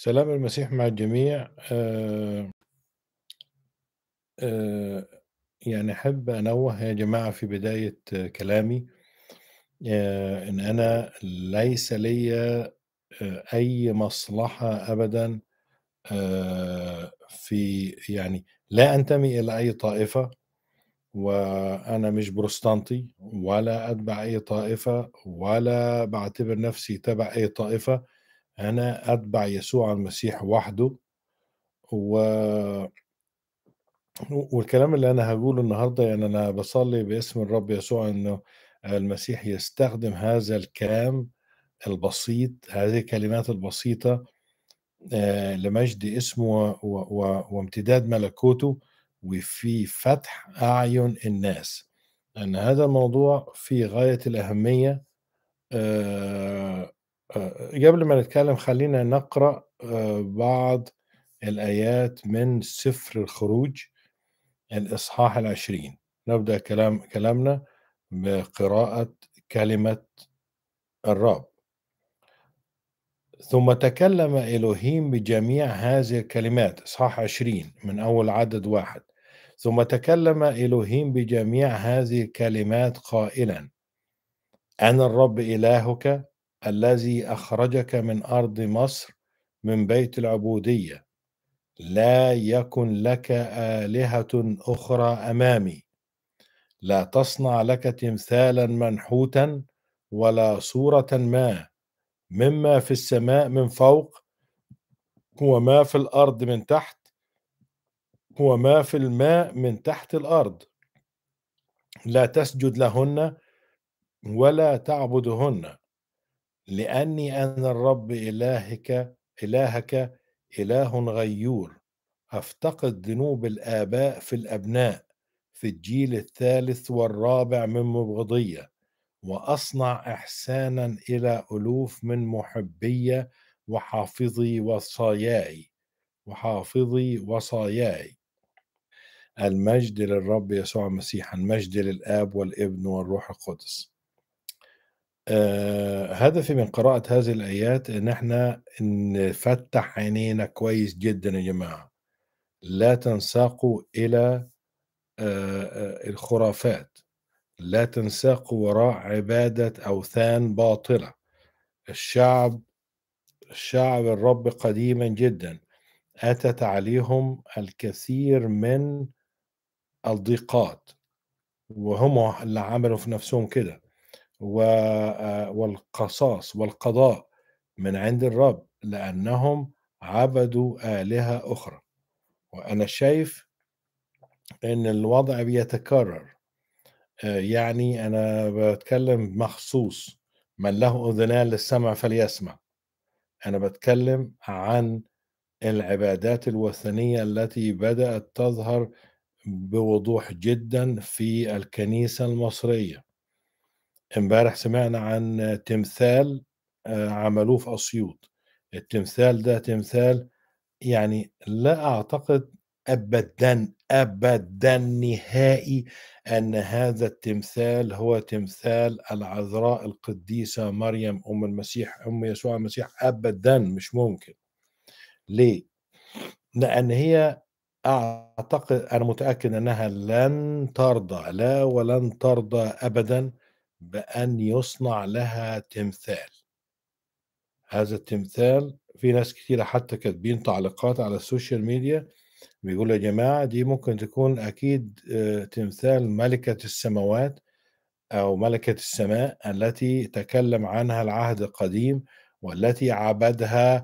سلام المسيح مع الجميع آه آه يعني أحب أنوه يا جماعة في بداية كلامي آه إن أنا ليس لي آه، أي مصلحة أبدا آه، في يعني لا أنتمي إلى أي طائفة وأنا مش بروستانتي ولا أتبع أي طائفة ولا بعتبر نفسي تبع أي طائفة أنا أتبع يسوع المسيح وحده و والكلام اللي أنا هقوله النهاردة يعني أنا بصلي باسم الرب يسوع إنه المسيح يستخدم هذا الكلام البسيط هذه الكلمات البسيطة آه، لمجد اسمه وامتداد ملكوته وفي فتح أعين الناس أن هذا الموضوع في غاية الأهمية آه، آه، قبل ما نتكلم خلينا نقرأ آه، بعض الآيات من سفر الخروج الإصحاح العشرين نبدأ كلام كلامنا بقراءة كلمة الرب ثم تكلم إلهيم بجميع هذه الكلمات إصحاح عشرين من أول عدد واحد ثم تكلم إلهيم بجميع هذه الكلمات قائلا أنا الرب إلهك الذي اخرجك من ارض مصر من بيت العبوديه لا يكن لك الهه اخرى امامي لا تصنع لك تمثالا منحوتا ولا صوره ما مما في السماء من فوق وما في الارض من تحت وما في الماء من تحت الارض لا تسجد لهن ولا تعبدهن لأني أنا الرب إلهك إلهك إله غيور أفتقد ذنوب الآباء في الأبناء في الجيل الثالث والرابع من مبغضية وأصنع إحسانا إلى ألوف من محبي وحافظي وصاياي وحافظي وصاياي المجد للرب يسوع المسيح المجد للآب والابن والروح القدس آه، هدفي من قراءة هذه الآيات إن إحنا نفتح عينينا كويس جدا يا جماعة لا تنساقوا إلى آه، آه، الخرافات لا تنساقوا وراء عبادة أوثان باطلة الشعب الشعب الرب قديما جدا أتت عليهم الكثير من الضيقات وهم اللي عملوا في نفسهم كده آه، والقصاص والقضاء من عند الرب لأنهم عبدوا آلهة أخرى وأنا شايف إن الوضع بيتكرر آه، يعني أنا بتكلم مخصوص من له أذنان للسمع فليسمع أنا بتكلم عن العبادات الوثنية التي بدأت تظهر بوضوح جدا في الكنيسة المصرية امبارح سمعنا عن تمثال آه، عملوه في اسيوط التمثال ده تمثال يعني لا اعتقد ابدا ابدا نهائي ان هذا التمثال هو تمثال العذراء القديسه مريم ام المسيح ام يسوع المسيح ابدا مش ممكن ليه لان هي اعتقد انا متاكد انها لن ترضى لا ولن ترضى ابدا بأن يصنع لها تمثال هذا التمثال في ناس كتيرة حتى كاتبين تعليقات على السوشيال ميديا بيقولوا يا جماعة دي ممكن تكون أكيد آه، تمثال ملكة السماوات أو ملكة السماء التي تكلم عنها العهد القديم والتي عبدها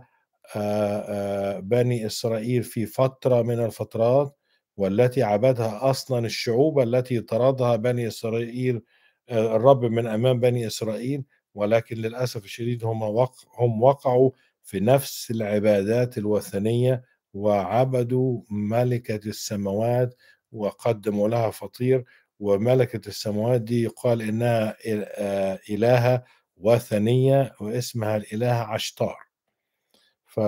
آه، آه، بني إسرائيل في فترة من الفترات والتي عبدها أصلا الشعوب التي طردها بني إسرائيل الرب من امام بني اسرائيل ولكن للاسف الشديد هم وق هم وقعوا في نفس العبادات الوثنيه وعبدوا ملكه السماوات وقدموا لها فطير وملكه السماوات دي يقال انها آه، الهه وثنيه واسمها الالهه عشتار ف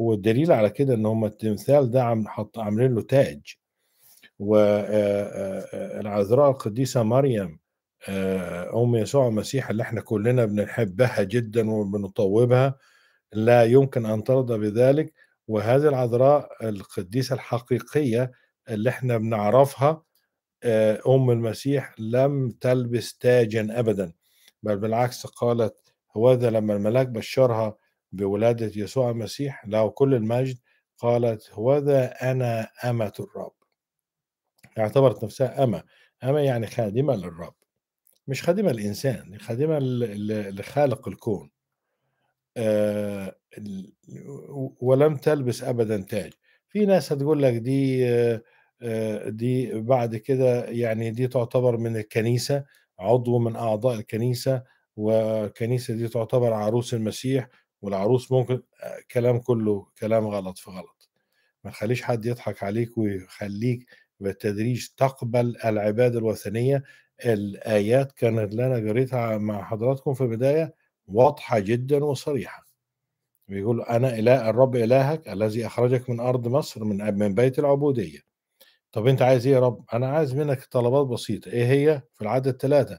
والدليل على كده ان هم التمثال ده عم حط عاملين له تاج والعذراء آه، آه، القديسه مريم أم آه، يسوع المسيح اللي احنا كلنا بنحبها جدا وبنطوبها لا يمكن أن ترضى بذلك وهذه العذراء القديسة الحقيقية اللي احنا بنعرفها آه، أم المسيح لم تلبس تاجا أبدا بل بالعكس قالت هوذا لما الملاك بشرها بولادة يسوع المسيح له كل المجد قالت هوذا أنا أمة الرب اعتبرت نفسها أمة أمة يعني خادمة للرب مش خادمة الإنسان خادمة لخالق الكون آه ولم تلبس أبدا تاج في ناس هتقول لك دي آه دي بعد كده يعني دي تعتبر من الكنيسة عضو من أعضاء الكنيسة والكنيسة دي تعتبر عروس المسيح والعروس ممكن كلام كله كلام غلط في غلط ما تخليش حد يضحك عليك ويخليك بالتدريج تقبل العبادة الوثنية الآيات كانت اللي أنا قريتها مع حضراتكم في البداية واضحة جدا وصريحة بيقول أنا إله الرب إلهك الذي أخرجك من أرض مصر من من بيت العبودية طب أنت عايز إيه يا رب أنا عايز منك طلبات بسيطة إيه هي في العدد الثلاثه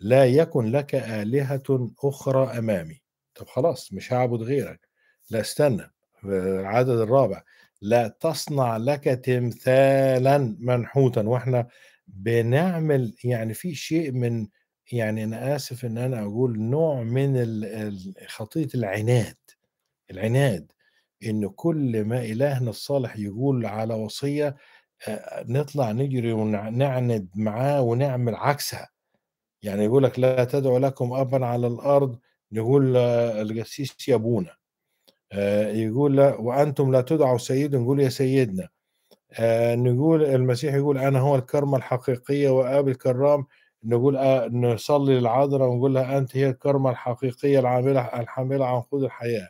لا يكن لك آلهة أخرى أمامي طب خلاص مش هعبد غيرك لا استنى العدد الرابع لا تصنع لك تمثالا منحوتا واحنا بنعمل يعني في شيء من يعني انا اسف ان انا اقول نوع من خطيه العناد العناد ان كل ما الهنا الصالح يقول على وصيه نطلع نجري ونعند معاه ونعمل عكسها يعني يقول لك لا تدعو لكم ابا على الارض نقول القسيس يا ابونا يقول لا وانتم لا تدعوا سيد نقول يا سيدنا آه، نقول المسيح يقول انا هو الكرمه الحقيقيه وابي الكرام نقول آه نصلي للعذراء ونقول لها انت هي الكرمه الحقيقيه العامله الحامله عن خذ الحياه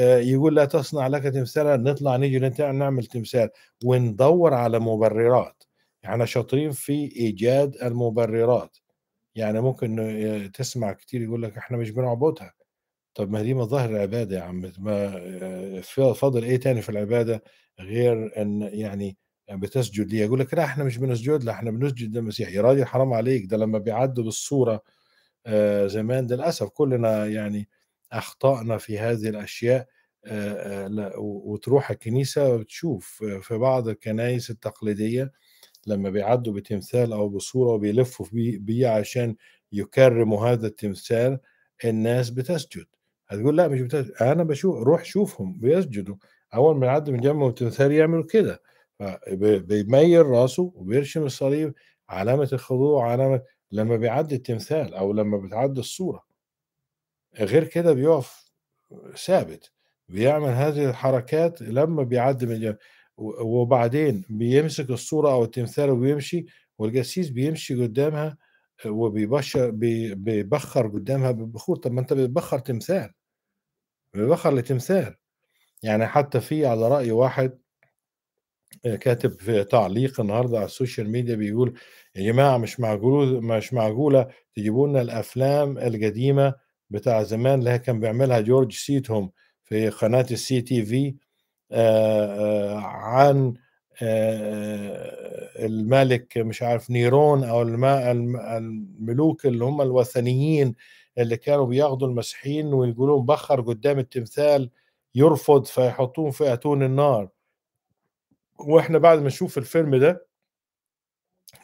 آه، يقول لا تصنع لك تمثالا نطلع نيجي نعمل تمثال وندور على مبررات احنا شاطرين في ايجاد المبررات يعني ممكن آه، تسمع كتير يقول لك احنا مش بنعبدها طب ما دي مظاهر العبادة يا عم ما فاضل إيه تاني في العبادة غير أن يعني بتسجد ليه يقول لك لا احنا مش بنسجد لا احنا بنسجد للمسيح يا راجل حرام عليك ده لما بيعدوا بالصورة آه، زمان للأسف كلنا يعني أخطأنا في هذه الأشياء آه، آه، وتروح الكنيسة وتشوف في بعض الكنائس التقليدية لما بيعدوا بتمثال أو بصورة وبيلفوا بيه عشان يكرموا هذا التمثال الناس بتسجد هتقول لا مش بتاعت. انا بشوف روح شوفهم بيسجدوا اول ما يعدي من جنب التمثال يعملوا كده فبيميل راسه وبيرشم الصليب علامه الخضوع علامه لما بيعدي التمثال او لما بتعدي الصوره غير كده بيقف ثابت بيعمل هذه الحركات لما بيعدي من جنب وبعدين بيمسك الصوره او التمثال وبيمشي والجسيس بيمشي قدامها وبيبشر بيبخر قدامها بالبخور طب ما انت بتبخر تمثال ببخر لتمثال يعني حتى في على رأي واحد آه، كاتب في تعليق النهارده على السوشيال ميديا بيقول يا جماعه مش معقوله مش معقوله تجيبوا لنا الافلام القديمه بتاع زمان اللي كان بيعملها جورج سيتهم في قناه السي تي في آه، آه، عن الملك مش عارف نيرون او الملوك اللي هم الوثنيين اللي كانوا بياخدوا المسيحيين ويقولوا بخر قدام التمثال يرفض فيحطوهم في اتون النار واحنا بعد ما نشوف الفيلم ده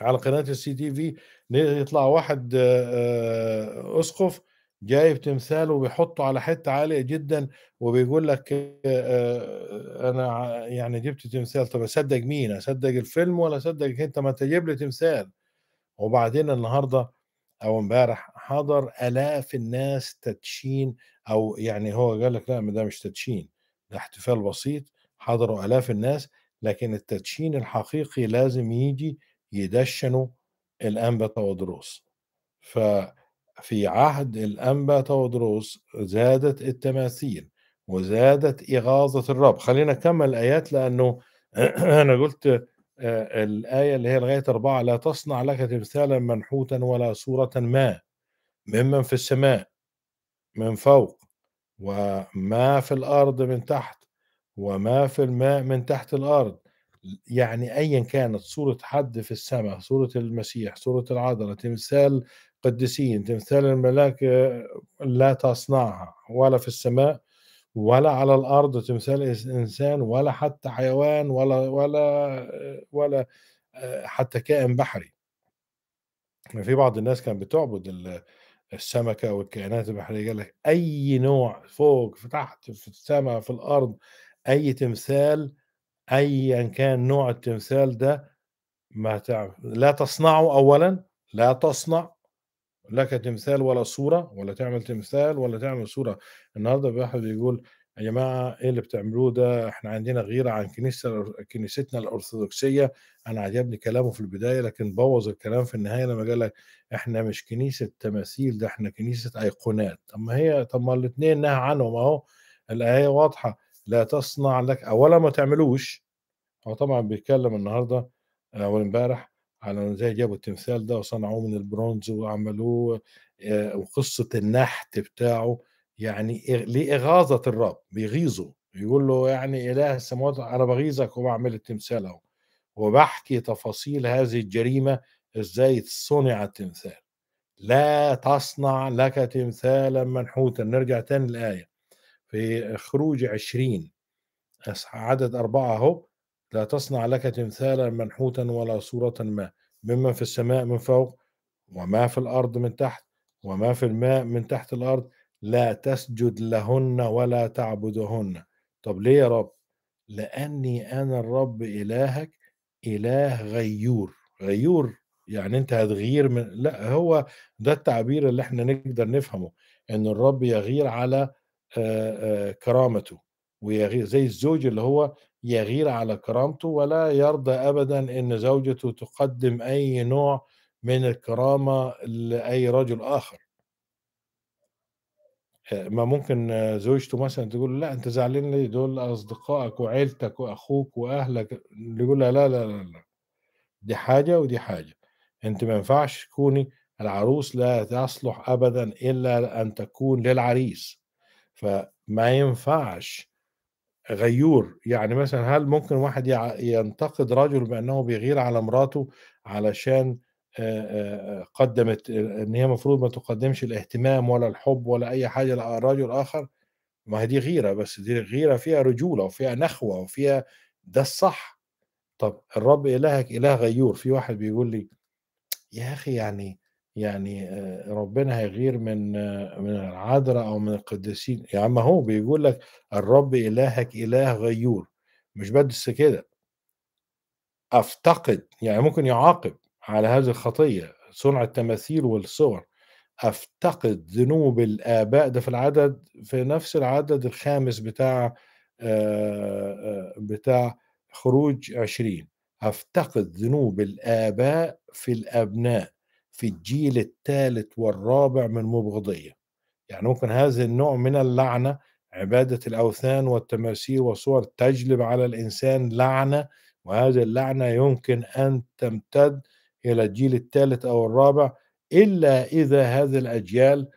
على قناه السي تي في يطلع واحد آه، آه، اسقف جايب تمثال وبيحطه على حته عاليه جدا وبيقول لك آه، انا يعني جبت تمثال طب اصدق مين اصدق الفيلم ولا اصدق انت ما تجيب لي تمثال وبعدين النهارده او امبارح حضر الاف الناس تدشين او يعني هو قال لك لا ما ده مش تدشين ده احتفال بسيط حضروا الاف الناس لكن التدشين الحقيقي لازم يجي يدشنوا الانبا تودروس ففي عهد الانبا تودروس زادت التماثيل وزادت اغاظه الرب خلينا نكمل الايات لانه انا قلت آه، الآية اللي هي لغاية أربعة لا تصنع لك تمثالا منحوتا ولا صورة ما ممن في السماء من فوق وما في الارض من تحت وما في الماء من تحت الارض يعني ايا كانت صوره حد في السماء صوره المسيح صوره العذراء تمثال قديسين تمثال الملاك آه، لا تصنعها ولا في السماء ولا على الارض تمثال انسان ولا حتى حيوان ولا ولا آه، ولا آه، حتى كائن بحري في بعض الناس كان بتعبد السمكه والكائنات البحريه قال لك اي نوع فوق في تحت في السماء في الارض اي تمثال ايا كان نوع التمثال ده ما تعمل لا تصنعه اولا لا تصنع لك تمثال ولا صوره ولا تعمل تمثال ولا تعمل صوره النهارده واحد بيقول يا جماعه ايه اللي بتعملوه ده احنا عندنا غيره عن كنيسه كنيستنا الارثوذكسيه انا عجبني كلامه في البدايه لكن بوظ الكلام في النهايه لما قال لك احنا مش كنيسه تماثيل ده احنا كنيسه ايقونات طب ما هي طب ما الاثنين نهى عنهم اهو الايه واضحه لا تصنع لك اولا ما تعملوش هو طبعا بيتكلم النهارده او آه، امبارح على ازاي جابوا التمثال ده وصنعوه من البرونز وعملوه آه، وقصه النحت بتاعه يعني لإغاظة الرب بيغيظه يقول له يعني إله السماوات أنا بغيظك وبعمل التمثال أهو وبحكي تفاصيل هذه الجريمة إزاي صنع التمثال لا تصنع لك تمثالا منحوتا نرجع تاني الآية في خروج عشرين عدد أربعة أهو لا تصنع لك تمثالا منحوتا ولا صورة ما مما في السماء من فوق وما في الأرض من تحت وما في الماء من تحت الأرض لا تسجد لهن ولا تعبدهن طب ليه يا رب لاني انا الرب الهك اله غيور غيور يعني انت هتغير من لا هو ده التعبير اللي احنا نقدر نفهمه ان الرب يغير على كرامته ويغير زي الزوج اللي هو يغير على كرامته ولا يرضى ابدا ان زوجته تقدم اي نوع من الكرامه لاي رجل اخر آه، ما ممكن آه، زوجته مثلا تقول لا انت زعلان ليه دول اصدقائك وعيلتك واخوك واهلك يقول لها لا لا لا لا دي حاجه ودي حاجه انت ما ينفعش تكوني العروس لا تصلح ابدا الا ان تكون للعريس فما ينفعش غيور يعني مثلا هل ممكن واحد ينتقد رجل بانه بيغير على مراته علشان آه، آه، آه، قدمت ان هي المفروض ما تقدمش الاهتمام ولا الحب ولا اي حاجه لرجل اخر ما هي دي غيره بس دي غيره فيها رجوله وفيها نخوه وفيها ده الصح طب الرب الهك اله غيور في واحد بيقول لي يا اخي يعني يعني ربنا هيغير من من العذراء او من القديسين يا عم هو بيقول لك الرب الهك اله غيور مش بس كده افتقد يعني ممكن يعاقب على هذه الخطية صنع التماثيل والصور أفتقد ذنوب الآباء ده في العدد في نفس العدد الخامس بتاع آه، آه، بتاع خروج عشرين أفتقد ذنوب الآباء في الأبناء في الجيل الثالث والرابع من مبغضية يعني ممكن هذا النوع من اللعنة عبادة الأوثان والتماثيل والصور تجلب على الإنسان لعنة وهذه اللعنة يمكن أن تمتد إلى الجيل الثالث أو الرابع إلا إذا هذه الأجيال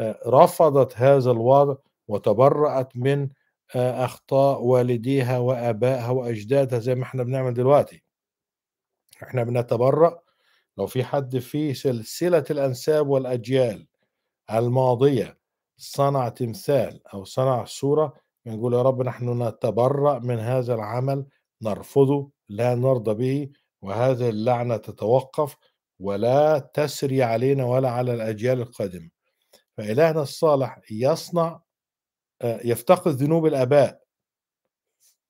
آه، رفضت هذا الوضع وتبرأت من آه، أخطاء والديها وأبائها وأجدادها زي ما احنا بنعمل دلوقتي احنا بنتبرأ لو في حد في سلسلة الأنساب والأجيال الماضية صنع تمثال أو صنع صورة بنقول يا رب نحن نتبرأ من هذا العمل نرفضه لا نرضى به وهذه اللعنة تتوقف ولا تسري علينا ولا على الأجيال القادمة فإلهنا الصالح يصنع آه، يفتقد ذنوب الآباء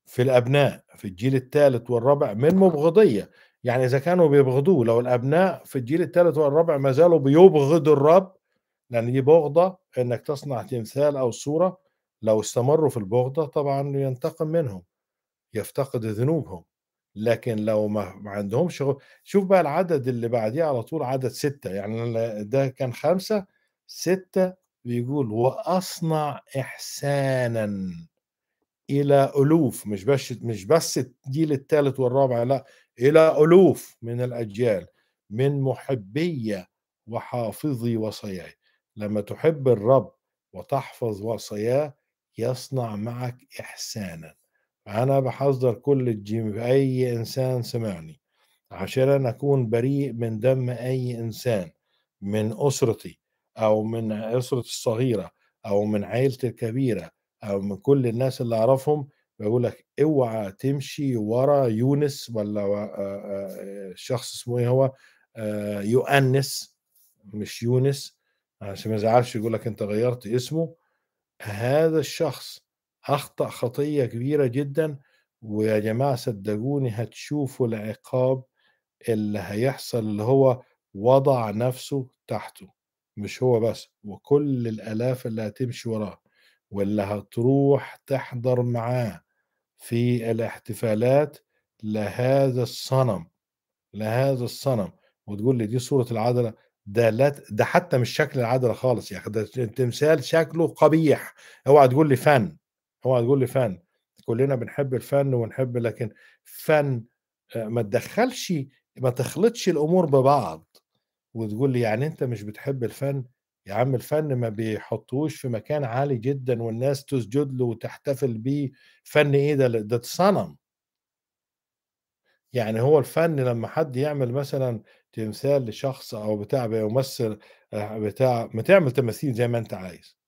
في الأبناء في الجيل الثالث والرابع من مبغضية يعني إذا كانوا بيبغضوه لو الأبناء في الجيل الثالث والرابع ما زالوا بيبغضوا الرب لأن دي بغضة إنك تصنع تمثال أو صورة لو استمروا في البغضة طبعا ينتقم منهم يفتقد ذنوبهم لكن لو ما, عندهم عندهمش شغل شوف بقى العدد اللي بعديه على طول عدد ستة يعني ده كان خمسة ستة بيقول وأصنع إحسانا إلى ألوف مش بس مش بس الجيل الثالث والرابع لا إلى ألوف من الأجيال من محبي وحافظي وصاياي لما تحب الرب وتحفظ وصاياه يصنع معك إحسانا أنا بحذر كل الجيم أي إنسان سمعني عشان انا أكون بريء من دم أي إنسان من أسرتي أو من أسرتي الصغيرة أو من عائلتي الكبيرة أو من كل الناس اللي أعرفهم بقول لك اوعى تمشي ورا يونس ولا آه، آه، شخص اسمه ايه هو آه، يؤنس مش يونس عشان ما يزعلش يقول لك انت غيرت اسمه هذا الشخص اخطا خطيه كبيره جدا ويا جماعه صدقوني هتشوفوا العقاب اللي هيحصل اللي هو وضع نفسه تحته مش هو بس وكل الالاف اللي هتمشي وراه واللي هتروح تحضر معاه في الاحتفالات لهذا الصنم لهذا الصنم وتقول لي دي صوره العدله ده لا ده حتى مش شكل العدله خالص يا اخي ده التمثال شكله قبيح اوعى تقول لي فن هو هتقول لي فن كلنا بنحب الفن ونحب لكن فن آه، ما تدخلش ما تخلطش الامور ببعض وتقول لي يعني انت مش بتحب الفن يا عم الفن ما بيحطوش في مكان عالي جدا والناس تسجد له وتحتفل بيه فن ايه ده ده صنم يعني هو الفن لما حد يعمل مثلا تمثال لشخص او بتاع بيمثل آه، بتاع ما تعمل تماثيل زي ما انت عايز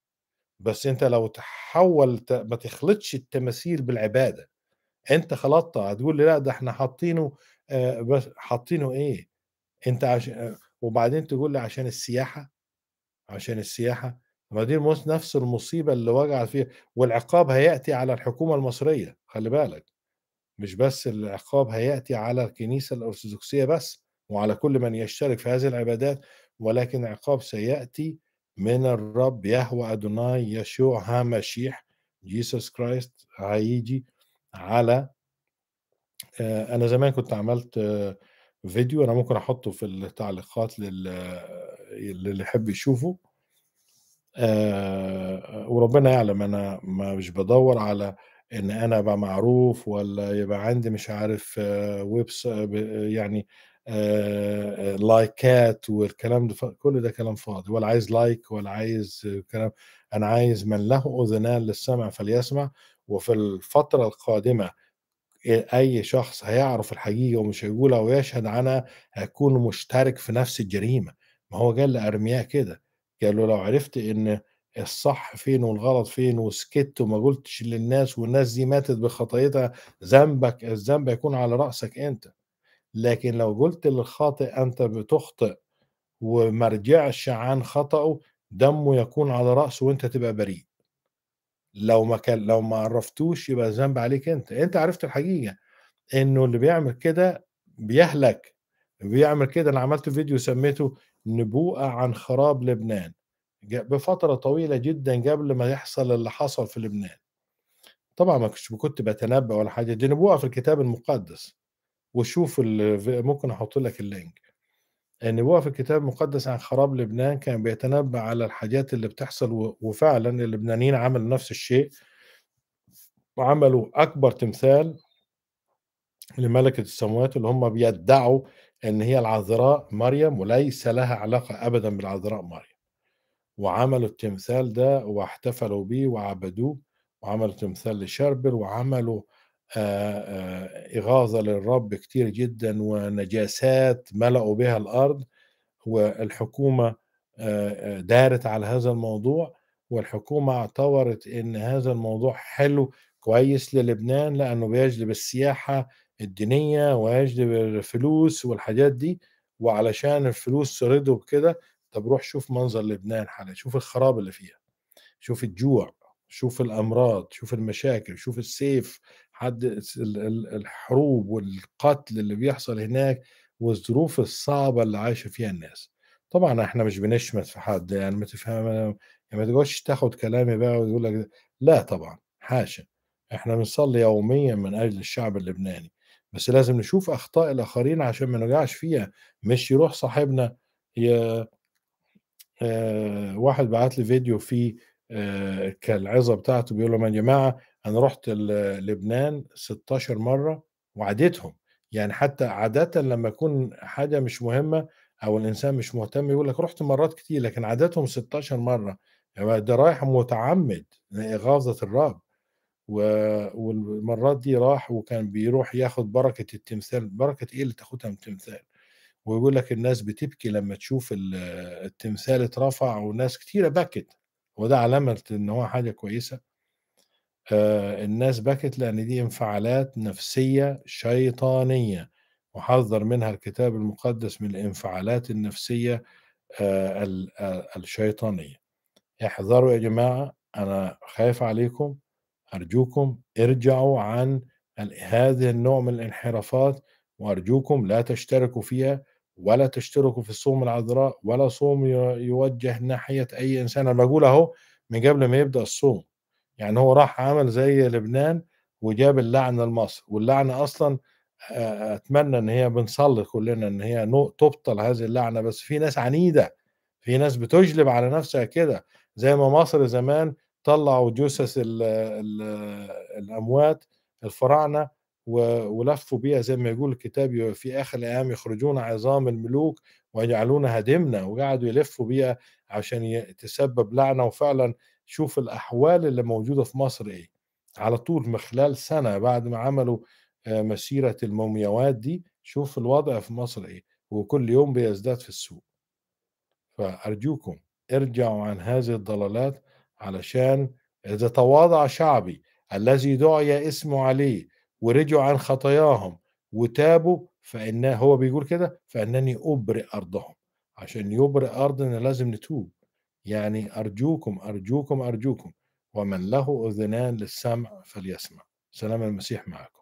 بس انت لو تحول ما تخلطش التماثيل بالعباده انت خلطتها هتقول لي لا ده احنا حاطينه بس حاطينه ايه انت عشان وبعدين تقول لي عشان السياحه عشان السياحه ما دي نفس المصيبه اللي وقعت فيها والعقاب هياتي على الحكومه المصريه خلي بالك مش بس العقاب هياتي على الكنيسه الارثوذكسيه بس وعلى كل من يشترك في هذه العبادات ولكن عقاب سياتي من الرب يهوى أدوناي يشوع هامشيح جيسوس كرايست هيجي على آه، أنا زمان كنت عملت آه، فيديو أنا ممكن أحطه في التعليقات آه، للي يحب يشوفه وربنا يعلم أنا مش بدور على ان انا ابقى معروف ولا يبقى عندي مش عارف ويب يعني آه، آه، لايكات والكلام ده كل ده كلام فاضي ولا عايز لايك ولا عايز كلام انا عايز من له اذنان للسمع فليسمع وفي الفتره القادمه إيه، اي شخص هيعرف الحقيقه ومش هيقولها ويشهد عنها هيكون مشترك في نفس الجريمه ما هو قال لارمياء كده قال له لو عرفت ان الصح فين والغلط فين وسكت وما قلتش للناس والناس دي ماتت بخطيتها ذنبك الذنب يكون على راسك انت لكن لو قلت للخاطئ أنت بتخطئ وما رجعش عن خطأه دمه يكون على رأسه وأنت تبقى بريء لو ما كان لو ما عرفتوش يبقى الذنب عليك أنت أنت عرفت الحقيقة إنه اللي بيعمل كده بيهلك بيعمل كده أنا عملت فيديو سميته نبوءة عن خراب لبنان بفترة طويلة جدا قبل ما يحصل اللي حصل في لبنان طبعا ما كنتش كنت بتنبأ ولا حاجة دي نبوءة في الكتاب المقدس وشوف ممكن احط لك اللينك ان في الكتاب المقدس عن خراب لبنان كان بيتنبأ على الحاجات اللي بتحصل وفعلا اللبنانيين عملوا نفس الشيء وعملوا اكبر تمثال لملكة السموات اللي هم بيدعوا ان هي العذراء مريم وليس لها علاقة ابدا بالعذراء مريم وعملوا التمثال ده واحتفلوا بيه وعبدوه وعملوا تمثال لشربل وعملوا آه آه، آه، إغاظة للرب كتير جدا ونجاسات ملأوا بها الأرض والحكومة آه، دارت على هذا الموضوع والحكومة اعتبرت إن هذا الموضوع حلو كويس للبنان لأنه بيجلب السياحة الدينية ويجلب الفلوس والحاجات دي وعلشان الفلوس ترضوا بكده طب روح شوف منظر لبنان حاليا شوف الخراب اللي فيها شوف الجوع شوف الأمراض شوف المشاكل شوف السيف حد الحروب والقتل اللي بيحصل هناك والظروف الصعبة اللي عايشة فيها الناس طبعا احنا مش بنشمت في حد يعني ما تفهم يعني ما تقعدش تاخد كلامي بقى ويقول لك لا طبعا حاشا احنا بنصلي يوميا من اجل الشعب اللبناني بس لازم نشوف اخطاء الاخرين عشان ما نرجعش فيها مش يروح صاحبنا يا واحد بعت لي فيديو فيه كالعظه بتاعته بيقول لهم يا جماعه انا رحت لبنان 16 مره وعديتهم يعني حتى عاده لما يكون حاجه مش مهمه او الانسان مش مهتم يقول لك رحت مرات كتير لكن عادتهم 16 مره يعني ده رايح متعمد لاغاظه الرب والمرات دي راح وكان بيروح ياخد بركه التمثال بركه ايه اللي تاخدها من التمثال ويقول لك الناس بتبكي لما تشوف التمثال اترفع وناس كتيره بكت وده علامه ان هو حاجه كويسه آه، الناس بكت لأن دي انفعالات نفسية شيطانية وحذر منها الكتاب المقدس من الانفعالات النفسية آه، آه، الشيطانية احذروا يا جماعة أنا خايف عليكم أرجوكم ارجعوا عن هذه النوع من الانحرافات وأرجوكم لا تشتركوا فيها ولا تشتركوا في الصوم العذراء ولا صوم يوجه ناحية أي إنسان أنا بقول أهو من قبل ما يبدأ الصوم يعني هو راح عمل زي لبنان وجاب اللعنه لمصر واللعنه اصلا اتمنى ان هي بنصلي كلنا ان هي تبطل هذه اللعنه بس في ناس عنيده في ناس بتجلب على نفسها كده زي ما مصر زمان طلعوا جثث الاموات الفراعنه ولفوا بيها زي ما يقول الكتاب في اخر الايام يخرجون عظام الملوك ويجعلونها دمنا وقعدوا يلفوا بيها عشان تسبب لعنه وفعلا شوف الأحوال اللي موجودة في مصر إيه على طول من خلال سنة بعد ما عملوا آه، مسيرة المومياوات دي شوف الوضع في مصر إيه وكل يوم بيزداد في السوق فأرجوكم ارجعوا عن هذه الضلالات علشان إذا تواضع شعبي الذي دعي اسمه عليه ورجعوا عن خطاياهم وتابوا فإن هو بيقول كده فإنني أبرئ أرضهم عشان يبرئ أرضنا لازم نتوب يعني أرجوكم أرجوكم أرجوكم ومن له أذنان للسمع فليسمع سلام المسيح معكم